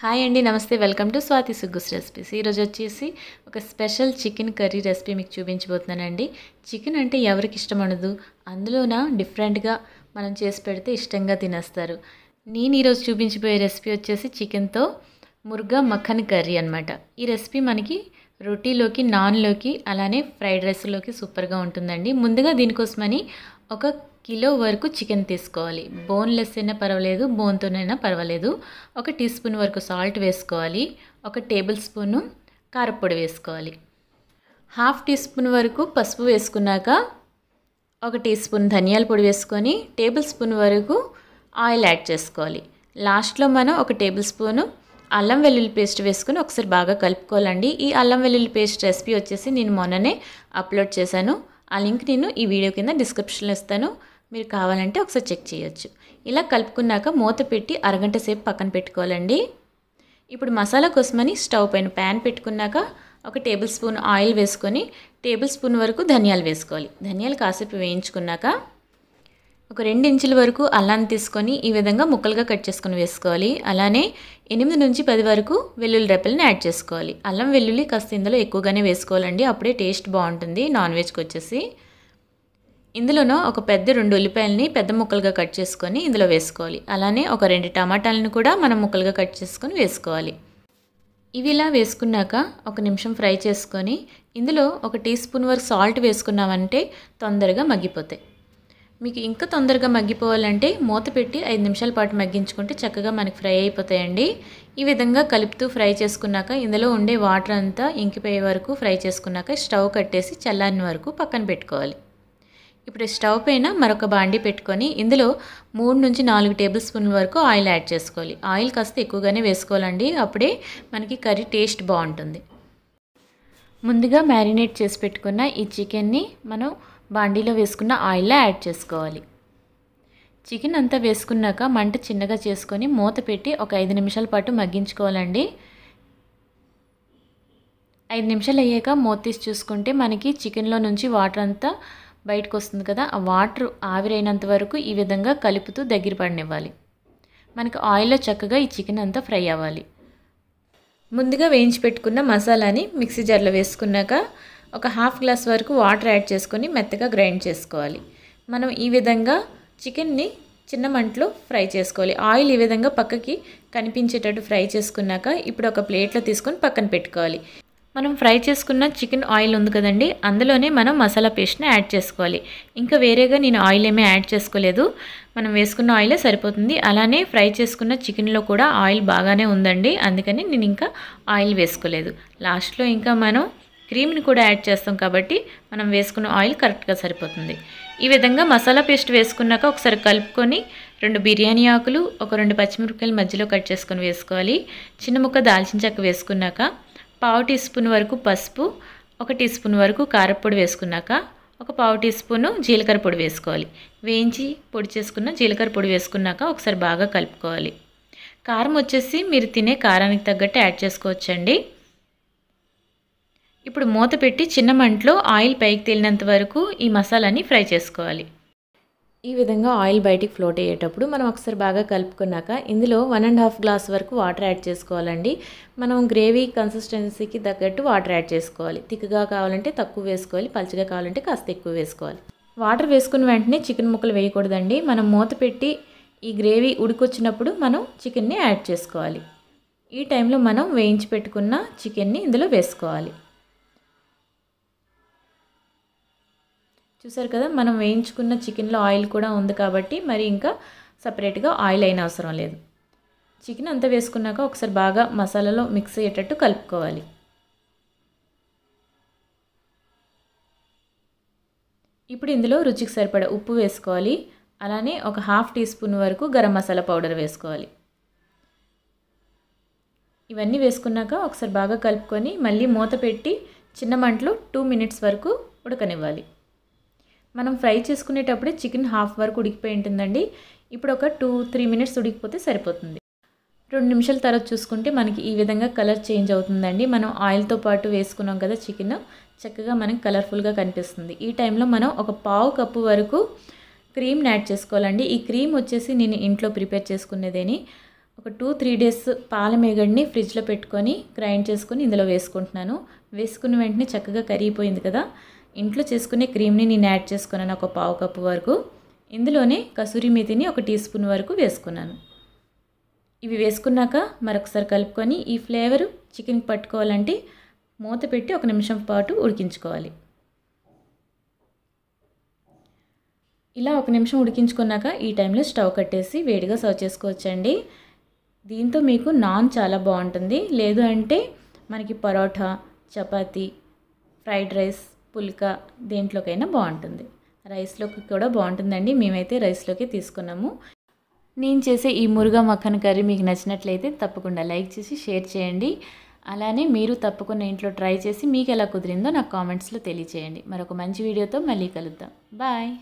hi అండి నమస్తే welcome to Swathi Suggus recipes ఈరోజు వచ్చేసి ఒక స్పెషల్ చికెన్ కర్రీ రెసిపీ మీకు చూపించబోతున్నానండి చికెన్ అంటే ఎవరికి ఇష్టం ఉండదు అందులోన డిఫరెంట్గా మనం చేసి పెడితే ఇష్టంగా తినేస్తారు నేను ఈరోజు చూపించిపోయే రెసిపీ వచ్చేసి చికెన్తో మురుగా మఖన్ కర్రీ అనమాట ఈ రెసిపీ మనకి రొటీలోకి నాన్లోకి అలానే ఫ్రైడ్ రైస్లోకి సూపర్గా ఉంటుందండి ముందుగా దీనికోసమని ఒక కిలో వరకు చికెన్ తీసుకోవాలి బోన్లెస్ అయినా పర్వాలేదు బోన్తోనైనా పర్వాలేదు ఒక టీ స్పూన్ వరకు సాల్ట్ వేసుకోవాలి ఒక టేబుల్ స్పూను కారపొడి వేసుకోవాలి హాఫ్ టీ స్పూన్ వరకు పసుపు వేసుకున్నాక ఒక టీ స్పూన్ ధనియాల పొడి వేసుకొని టేబుల్ స్పూన్ వరకు ఆయిల్ యాడ్ చేసుకోవాలి లాస్ట్లో మనం ఒక టేబుల్ స్పూను అల్లం వెల్లుల్లి పేస్ట్ వేసుకుని ఒకసారి బాగా కలుపుకోవాలండి ఈ అల్లం వెల్లుల్లి పేస్ట్ రెసిపీ వచ్చేసి నేను మొన్ననే అప్లోడ్ చేశాను ఆ లింక్ నేను ఈ వీడియో కింద డిస్క్రిప్షన్లో ఇస్తాను మీరు కావాలంటే ఒకసారి చెక్ చేయొచ్చు ఇలా కలుపుకున్నాక మూత పెట్టి అరగంట సేపు పక్కన పెట్టుకోవాలండి ఇప్పుడు మసాలా కోసమని స్టవ్ పైన ప్యాన్ పెట్టుకున్నాక ఒక టేబుల్ స్పూన్ ఆయిల్ వేసుకొని టేబుల్ స్పూన్ వరకు ధనియాలు వేసుకోవాలి ధనియాలు కాసేపు వేయించుకున్నాక ఒక రెండు ఇంచుల వరకు అల్లాన్ని తీసుకొని ఈ విధంగా ముక్కలుగా కట్ చేసుకొని వేసుకోవాలి అలానే ఎనిమిది నుంచి పది వరకు వెల్లుల్లి రెప్పల్ని యాడ్ చేసుకోవాలి అల్లం వెల్లుల్లి కాస్త ఇందులో ఎక్కువగానే వేసుకోవాలండి అప్పుడే టేస్ట్ బాగుంటుంది నాన్ వెజ్కి వచ్చేసి ఇందులోనో ఒక పెద్ద రెండు ఉల్లిపాయలని పెద్ద ముక్కలుగా కట్ చేసుకొని ఇందులో వేసుకోవాలి అలానే ఒక రెండు టమాటాలను కూడా మనం ముక్కలుగా కట్ చేసుకొని వేసుకోవాలి ఇవి ఇలా వేసుకున్నాక ఒక నిమిషం ఫ్రై చేసుకొని ఇందులో ఒక టీ స్పూన్ వరకు సాల్ట్ వేసుకున్నామంటే తొందరగా మగ్గిపోతాయి మీకు ఇంకా తొందరగా మగ్గిపోవాలంటే మూత పెట్టి ఐదు నిమిషాల పాటు మగ్గించుకుంటే చక్కగా మనకి ఫ్రై అయిపోతాయండి ఈ విధంగా కలుపుతూ ఫ్రై చేసుకున్నాక ఇందులో ఉండే వాటర్ అంతా ఇంకిపోయే వరకు ఫ్రై చేసుకున్నాక స్టవ్ కట్టేసి చల్లారిన వరకు పక్కన పెట్టుకోవాలి ఇప్పుడు స్టవ్ పైన మరొక బాండీ పెట్టుకొని ఇందులో మూడు నుంచి నాలుగు టేబుల్ స్పూన్ల వరకు ఆయిల్ యాడ్ చేసుకోవాలి ఆయిల్ కాస్త ఎక్కువగానే వేసుకోవాలండి అప్పుడే మనకి కర్రీ టేస్ట్ బాగుంటుంది ముందుగా మ్యారినేట్ చేసి పెట్టుకున్న ఈ చికెన్ని మనం బాండీలో వేసుకున్న ఆయిల్లో యాడ్ చేసుకోవాలి చికెన్ అంతా వేసుకున్నాక మంట చిన్నగా చేసుకొని మూత పెట్టి ఒక ఐదు నిమిషాల పాటు మగ్గించుకోవాలండి ఐదు నిమిషాలు అయ్యాక మూత తీసి చూసుకుంటే మనకి చికెన్లో నుంచి వాటర్ అంతా బయటకు వస్తుంది కదా ఆ వాటర్ ఆవిరైనంత వరకు ఈ విధంగా కలుపుతూ దగ్గర పడినివ్వాలి మనకి ఆయిల్లో చక్కగా ఈ చికెన్ అంతా ఫ్రై అవ్వాలి ముందుగా వేయించి పెట్టుకున్న మసాలాని మిక్సీ జార్లో వేసుకున్నాక ఒక హాఫ్ గ్లాస్ వరకు వాటర్ యాడ్ చేసుకొని మెత్తగా గ్రైండ్ చేసుకోవాలి మనం ఈ విధంగా చికెన్ని చిన్న మంటలో ఫ్రై చేసుకోవాలి ఆయిల్ ఈ విధంగా పక్కకి కనిపించేటట్టు ఫ్రై చేసుకున్నాక ఇప్పుడు ఒక ప్లేట్లో తీసుకొని పక్కన పెట్టుకోవాలి మనం ఫ్రై చేసుకున్న చికెన్ ఆయిల్ ఉంది కదండి అందులోనే మనం మసాలా పేస్ట్ని యాడ్ చేసుకోవాలి ఇంకా వేరేగా నేను ఆయిల్ ఏమీ యాడ్ చేసుకోలేదు మనం వేసుకున్న ఆయిలే సరిపోతుంది అలానే ఫ్రై చేసుకున్న చికెన్లో కూడా ఆయిల్ బాగానే ఉందండి అందుకని నేను ఇంకా ఆయిల్ వేసుకోలేదు లాస్ట్లో ఇంకా మనం క్రీమ్ని కూడా యాడ్ చేస్తాం కాబట్టి మనం వేసుకున్న ఆయిల్ కరెక్ట్గా సరిపోతుంది ఈ విధంగా మసాలా పేస్ట్ వేసుకున్నాక ఒకసారి కలుపుకొని రెండు బిర్యానీ ఆకులు ఒక రెండు పచ్చిమిరపకాయలు మధ్యలో కట్ చేసుకొని వేసుకోవాలి చిన్న ముక్క దాల్చిన చెక్క వేసుకున్నాక పావు టీ స్పూన్ వరకు పసుపు ఒక టీ స్పూన్ వరకు కారపొడి వేసుకున్నాక ఒక పావు టీ స్పూను జీలకర్ర పొడి వేసుకోవాలి వేయించి పొడి చేసుకున్న జీలకర్ర పొడి వేసుకున్నాక ఒకసారి బాగా కలుపుకోవాలి కారం వచ్చేసి మీరు తినే కారానికి తగ్గట్టు యాడ్ చేసుకోవచ్చండి ఇప్పుడు మూత పెట్టి చిన్న మంటలో ఆయిల్ పైకి తేలినంత వరకు ఈ మసాలాని ఫ్రై చేసుకోవాలి ఈ విధంగా ఆయిల్ బయటికి ఫ్లోట్ అయ్యేటప్పుడు మనం ఒకసారి బాగా కలుపుకున్నాక ఇందులో వన్ అండ్ హాఫ్ గ్లాస్ వరకు వాటర్ యాడ్ చేసుకోవాలండి మనం గ్రేవీ కన్సిస్టెన్సీకి తగ్గట్టు వాటర్ యాడ్ చేసుకోవాలి తిక్కుగా కావాలంటే తక్కువ వేసుకోవాలి పలుచగా కావాలంటే కాస్త ఎక్కువ వేసుకోవాలి వాటర్ వేసుకున్న వెంటనే చికెన్ ముక్కలు వేయకూడదండి మనం మూత పెట్టి ఈ గ్రేవీ ఉడికొచ్చినప్పుడు మనం చికెన్ని యాడ్ చేసుకోవాలి ఈ టైంలో మనం వేయించి పెట్టుకున్న చికెన్ని ఇందులో వేసుకోవాలి చూసారు కదా మనం వేయించుకున్న చికెన్లో ఆయిల్ కూడా ఉంది కాబట్టి మరి ఇంకా సపరేట్గా ఆయిల్ అయిన అవసరం లేదు చికెన్ అంతా వేసుకున్నాక ఒకసారి బాగా మసాలాలో మిక్స్ అయ్యేటట్టు కలుపుకోవాలి ఇప్పుడు ఇందులో రుచికి సరిపడే ఉప్పు వేసుకోవాలి అలానే ఒక హాఫ్ టీ స్పూన్ వరకు గరం మసాలా పౌడర్ వేసుకోవాలి ఇవన్నీ వేసుకున్నాక ఒకసారి బాగా కలుపుకొని మళ్ళీ మూత పెట్టి చిన్న మంటలు టూ మినిట్స్ వరకు ఉడకనివ్వాలి మనం ఫ్రై చేసుకునేటప్పుడే చికెన్ హాఫ్ వరకు ఉడికిపోయి ఉంటుందండి ఇప్పుడు ఒక టూ త్రీ మినిట్స్ ఉడికిపోతే సరిపోతుంది రెండు నిమిషాల తర్వాత చూసుకుంటే మనకి ఈ విధంగా కలర్ చేంజ్ అవుతుందండి మనం ఆయిల్తో పాటు వేసుకున్నాం కదా చికెన్ చక్కగా మనకి కలర్ఫుల్గా కనిపిస్తుంది ఈ టైంలో మనం ఒక పావు కప్పు వరకు క్రీమ్ని యాడ్ చేసుకోవాలండి ఈ క్రీమ్ వచ్చేసి నేను ఇంట్లో ప్రిపేర్ చేసుకునేదేని ఒక టూ త్రీ డేస్ పాలమేగడిని ఫ్రిడ్జ్లో పెట్టుకొని గ్రైండ్ చేసుకొని ఇందులో వేసుకుంటున్నాను వేసుకున్న వెంటనే చక్కగా కరిగిపోయింది కదా ఇంట్లో చేసుకునే క్రీమ్ని నేను యాడ్ చేసుకున్నాను ఒక పావు కప్పు వరకు ఇందులోనే కసూరి మెతిని ఒక టీ స్పూన్ వరకు వేసుకున్నాను ఇవి వేసుకున్నాక మరొకసారి కలుపుకొని ఈ ఫ్లేవర్ చికెన్ పట్టుకోవాలంటే మూత పెట్టి ఒక నిమిషం పాటు ఉడికించుకోవాలి ఇలా ఒక నిమిషం ఉడికించుకున్నాక ఈ టైంలో స్టవ్ కట్టేసి వేడిగా సర్వ్ చేసుకోవచ్చండి దీంతో మీకు నాన్ చాలా బాగుంటుంది లేదు అంటే మనకి పరోఠా చపాతి ఫ్రైడ్ రైస్ పుల్కా దేంట్లోకైనా బాగుంటుంది రైస్లోకి కూడా బాగుంటుందండి మేమైతే రైస్లోకి తీసుకున్నాము నేను చేసే ఈ మురుగా మక్కన కర్రీ మీకు నచ్చినట్లయితే తప్పకుండా లైక్ చేసి షేర్ చేయండి అలానే మీరు తప్పకుండా ఇంట్లో ట్రై చేసి మీకు ఎలా కుదిరిందో నాకు కామెంట్స్లో తెలియచేయండి మరొక మంచి వీడియోతో మళ్ళీ కలుద్దాం బాయ్